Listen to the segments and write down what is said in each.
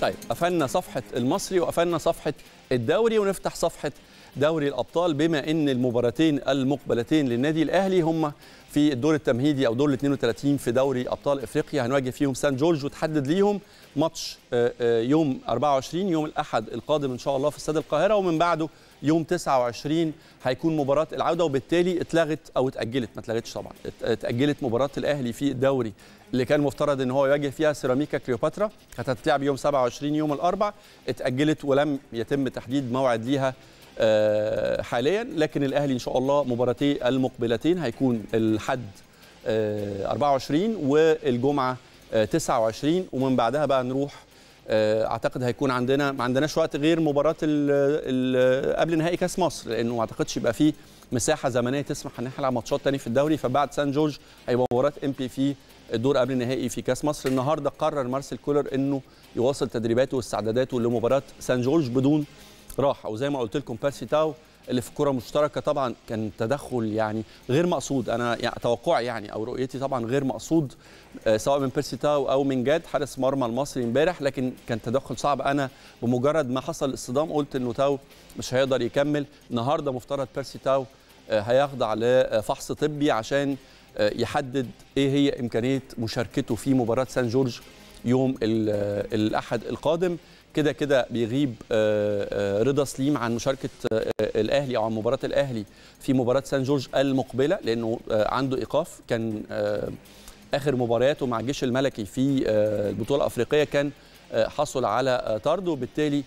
طيب قفلنا صفحه المصري وقفلنا صفحه الدوري ونفتح صفحه دوري الابطال بما ان المباراتين المقبلتين للنادي الاهلي هم في الدور التمهيدي او دور ال 32 في دوري ابطال افريقيا هنواجه فيهم سان جورج وتحدد ليهم ماتش آه، آه، يوم 24 يوم الاحد القادم ان شاء الله في استاد القاهره ومن بعده يوم 29 هيكون مباراه العوده وبالتالي اتلغت او اتاجلت ما اتلغتش طبعا اتاجلت مباراه الاهلي في الدوري اللي كان مفترض ان هو يواجه فيها سيراميكا كليوباترا كانت هتتلعب يوم 27 يوم الاربع اتاجلت ولم يتم تحديد موعد ليها آه، حاليا لكن الاهلي ان شاء الله مباراتيه المقبلتين هيكون الحد 24 آه، والجمعه 29 آه، ومن بعدها بقى نروح آه، اعتقد هيكون عندنا ما عندناش وقت غير مباراه الـ الـ قبل نهائي كاس مصر لانه ما اعتقدش يبقى فيه مساحه زمنيه تسمح ان احنا نلعب ماتشات تاني في الدوري فبعد سان جورج هيبقى مباراه ام بي في الدور قبل النهائي في كاس مصر النهارده قرر مارسيل كولر انه يواصل تدريباته واستعداداته لمباراه سان جورج بدون راحه وزي ما قلت لكم باسي تاو اللي في الكره المشتركه طبعا كان تدخل يعني غير مقصود انا يعني توقعي يعني او رؤيتي طبعا غير مقصود آه، سواء من بيرسي تاو او من جاد حارس مرمى المصري امبارح لكن كان تدخل صعب انا بمجرد ما حصل الصدام قلت انه تاو مش هيقدر يكمل النهارده مفترض بيرسي تاو آه، هيخضع لفحص طبي عشان آه، يحدد ايه هي امكانيه مشاركته في مباراه سان جورج يوم الاحد القادم كده كده بيغيب آه، آه، رضا سليم عن مشاركه آه، الاهلي او عن مباراه الاهلي في مباراه سان جورج المقبله لانه عنده ايقاف كان اخر مبارياته مع الجيش الملكي في البطوله الافريقيه كان حصل على طرد وبالتالي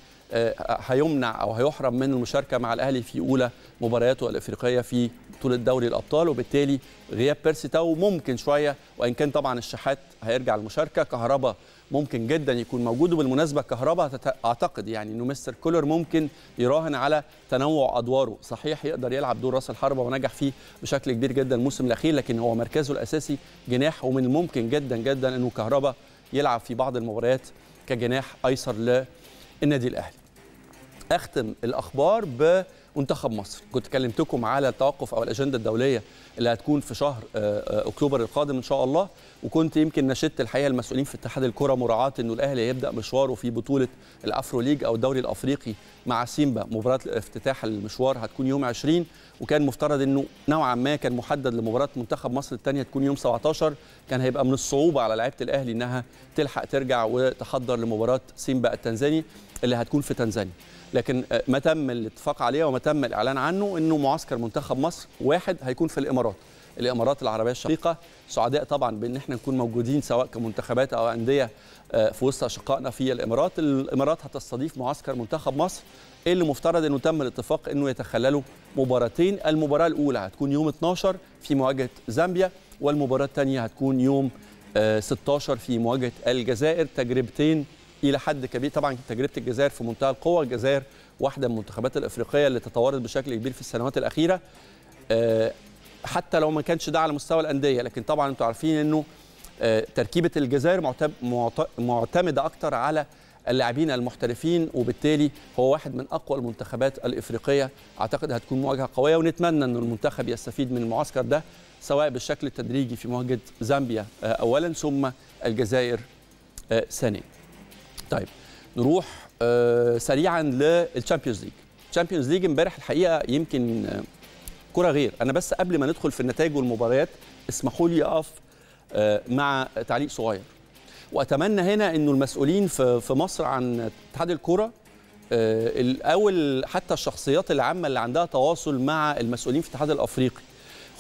هيمنع او هيحرم من المشاركه مع الاهلي في اولى مبارياته الافريقيه في بطوله دوري الابطال وبالتالي غياب بيرسي تاو ممكن شويه وان كان طبعا الشحات هيرجع المشاركه كهربا ممكن جدا يكون موجود وبالمناسبه كهربا اعتقد يعني انه مستر كولر ممكن يراهن على تنوع ادواره صحيح يقدر يلعب دور راس الحربه ونجح فيه بشكل كبير جدا الموسم الاخير لكن هو مركزه الاساسي جناح ومن الممكن جدا جدا انه كهربا يلعب في بعض المباريات كجناح ايسر للنادي الاهلي اختم الاخبار ب منتخب مصر كنت كلمتكم على التوقف او الاجنده الدوليه اللي هتكون في شهر آه، آه، اكتوبر القادم ان شاء الله وكنت يمكن نشدت الحقيقه المسؤولين في اتحاد الكره مراعاه انه الاهلي هيبدا مشواره في بطوله الافرو ليج او الدوري الافريقي مع سيمبا مباراه افتتاح المشوار هتكون يوم 20 وكان مفترض انه نوعا ما كان محدد لمباراه منتخب مصر الثانيه تكون يوم 17 كان هيبقى من الصعوبه على لعيبه الاهلي انها تلحق ترجع وتحضر لمباراه سيمبا التنزاني اللي هتكون في تنزانيا لكن آه، ما تم الاتفاق عليه وما تم الاعلان عنه انه معسكر منتخب مصر واحد هيكون في الامارات الامارات العربيه الشقيقه سعداء طبعا بان احنا نكون موجودين سواء كمنتخبات او انديه آه، في وسط اشقائنا في الامارات الامارات هتستضيف معسكر منتخب مصر اللي مفترض انه تم الاتفاق انه يتخللوا مباراتين المباراه الاولى هتكون يوم 12 في مواجهه زامبيا والمباراه الثانيه هتكون يوم 16 آه، في مواجهه الجزائر تجربتين الى حد كبير طبعا تجربه الجزائر في منتهى القوه الجزائر واحده من المنتخبات الافريقيه اللي تطورت بشكل كبير في السنوات الاخيره آه، حتى لو ما كانش ده على مستوى الانديه لكن طبعا انتم عارفين انه آه، تركيبه الجزائر معتمده اكتر على اللاعبين المحترفين وبالتالي هو واحد من اقوى المنتخبات الافريقيه اعتقد هتكون مواجهه قويه ونتمنى ان المنتخب يستفيد من المعسكر ده سواء بالشكل التدريجي في مواجهه زامبيا آه، اولا ثم الجزائر ثانيا طيب نروح آه، سريعا للتشامبيونز ليج تشامبيونز ليج امبارح الحقيقه يمكن آه، كره غير انا بس قبل ما ندخل في النتائج والمباريات اسمحوا لي اقف آه، مع تعليق صغير واتمنى هنا انه المسؤولين في مصر عن اتحاد الكره الاول حتى الشخصيات العامه اللي عندها تواصل مع المسؤولين في الاتحاد الافريقي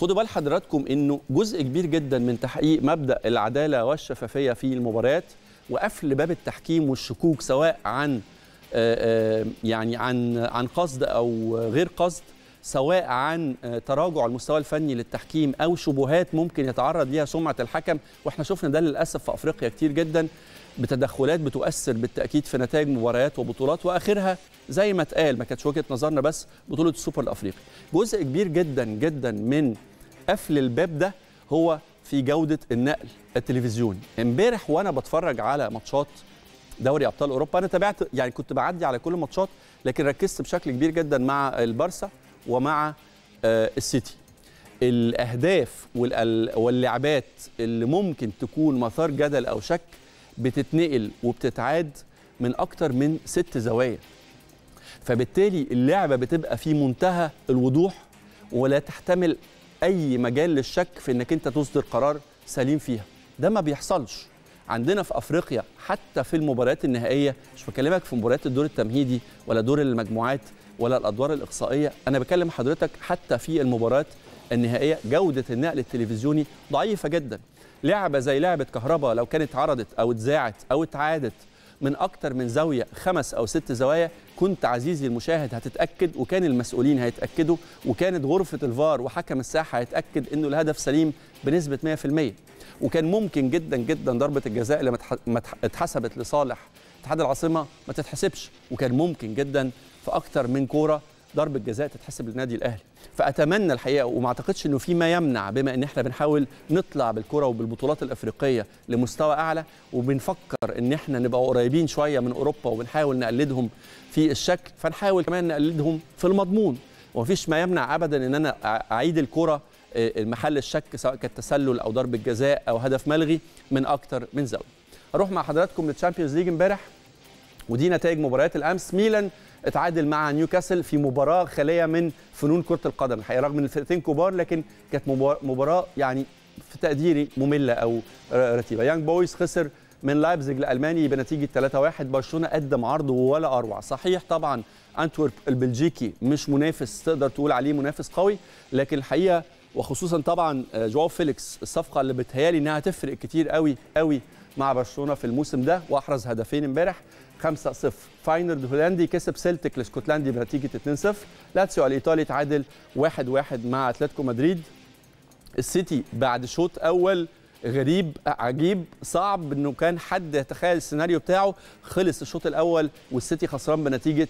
خدوا بال حضراتكم انه جزء كبير جدا من تحقيق مبدا العداله والشفافيه في المباريات وقفل باب التحكيم والشكوك سواء عن آه، آه، يعني عن عن قصد او غير قصد سواء عن آه، تراجع المستوى الفني للتحكيم او شبهات ممكن يتعرض ليها سمعه الحكم واحنا شفنا ده للاسف في افريقيا كتير جدا بتدخلات بتؤثر بالتاكيد في نتائج مباريات وبطولات واخرها زي ما اتقال ما كانتش وجهه نظرنا بس بطوله السوبر الافريقي جزء كبير جدا جدا من قفل الباب ده هو في جوده النقل التلفزيوني امبارح وانا بتفرج على ماتشات دوري ابطال اوروبا انا تابعت يعني كنت بعدي على كل الماتشات لكن ركزت بشكل كبير جدا مع البارسا ومع آه، السيتي الاهداف واللعبات اللي ممكن تكون مثار جدل او شك بتتنقل وبتتعاد من اكتر من ست زوايا فبالتالي اللعبه بتبقى في منتهى الوضوح ولا تحتمل اي مجال للشك في انك انت تصدر قرار سليم فيها ده ما بيحصلش عندنا في افريقيا حتى في المباريات النهائيه مش بكلمك في مباريات الدور التمهيدي ولا دور المجموعات ولا الادوار الاقصائيه انا بكلم حضرتك حتى في المباريات النهائيه جوده النقل التلفزيوني ضعيفه جدا لعبه زي لعبه كهرباء لو كانت عرضت او اتذاعت او اتعادت من اكتر من زاويه خمس او ست زوايا كنت عزيزي المشاهد هتتاكد وكان المسؤولين هيتاكدوا وكانت غرفه الفار وحكم الساحه هيتاكد انه الهدف سليم بنسبه 100% وكان ممكن جدا جدا ضربه الجزاء اللي ما اتحسبت لصالح اتحاد العاصمه ما تتحسبش وكان ممكن جدا في اكتر من كوره ضربه جزاء تتحسب للنادي الاهلي فاتمنى الحقيقه وما اعتقدش انه في ما يمنع بما ان احنا بنحاول نطلع بالكره وبالبطولات الافريقيه لمستوى اعلى وبنفكر ان احنا نبقى قريبين شويه من اوروبا وبنحاول نقلدهم في الشكل فنحاول كمان نقلدهم في المضمون ومفيش ما يمنع ابدا ان انا اعيد الكره آه، محل الشك سواء كانت تسلل او ضربه جزاء او هدف ملغي من اكتر من زاويه. اروح مع حضراتكم للتشامبيونز ليج امبارح ودي نتائج مباريات الامس ميلان اتعادل مع نيوكاسل في مباراه خاليه من فنون كره القدم الحقيقه رغم ان الفرقتين كبار لكن كانت مباراه يعني في تقديري ممله او رتيبه يانج بويز خسر من لايبزيج الالماني بنتيجه 3-1 برشلونه قدم عرض ولا اروع صحيح طبعا انتورب البلجيكي مش منافس تقدر تقول عليه منافس قوي لكن الحقيقه وخصوصا طبعا جواو فيليكس الصفقه اللي بتهيالي انها هتفرق كتير قوي قوي مع برشلونه في الموسم ده واحرز هدفين امبارح 5-0 فاينرد هولندي كسب سيلتك الاسكتلندي بنتيجه 2-0 لاتسيو الايطالي تعادل 1-1 مع اتلتيكو مدريد السيتي بعد شوط اول غريب عجيب صعب انه كان حد يتخيل السيناريو بتاعه خلص الشوط الاول والسيتي خسران بنتيجه 1-0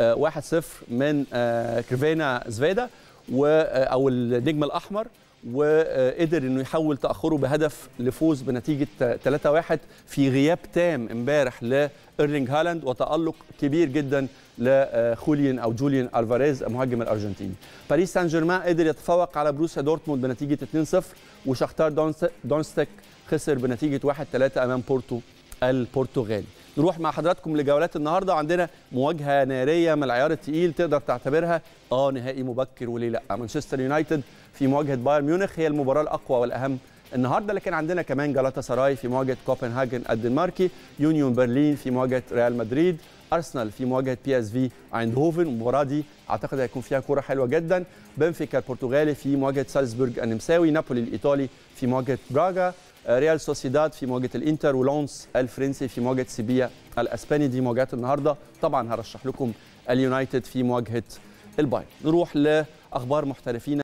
آه، من آه، كريفينا زفيدا آه، او النجم الاحمر وقدر انه يحول تاخره بهدف لفوز بنتيجه 3-1 في غياب تام امبارح لايرلينج هالاند وتالق كبير جدا لخوليان او جوليان الفاريز مهاجم الارجنتيني. باريس سان جيرمان قدر يتفوق على بروسيا دورتموند بنتيجه 2-0 وشختار دونستك خسر بنتيجه 1-3 امام بورتو البرتغالي. نروح مع حضراتكم لجولات النهارده عندنا مواجهه ناريه من العيار التقيل تقدر تعتبرها اه نهائي مبكر وليه لا مانشستر يونايتد في مواجهه بايرن ميونخ هي المباراه الاقوى والاهم النهارده لكن عندنا كمان جلاتا سراي في مواجهه كوبنهاجن الدنماركي يونيون برلين في مواجهه ريال مدريد ارسنال في مواجهه بي اس في ايندهوفن المباراه دي اعتقد هيكون فيها كوره حلوه جدا بنفيكا البرتغالي في مواجهه سالزبورغ النمساوي نابولي الايطالي في مواجهه براغا آه، ريال سوسيداد في مواجهه الانتر ولونس الفرنسي في مواجهه سيبيا الاسباني دي مواجهات النهارده طبعا هرشح لكم اليونايتد في مواجهه البايرن نروح لاخبار محترفين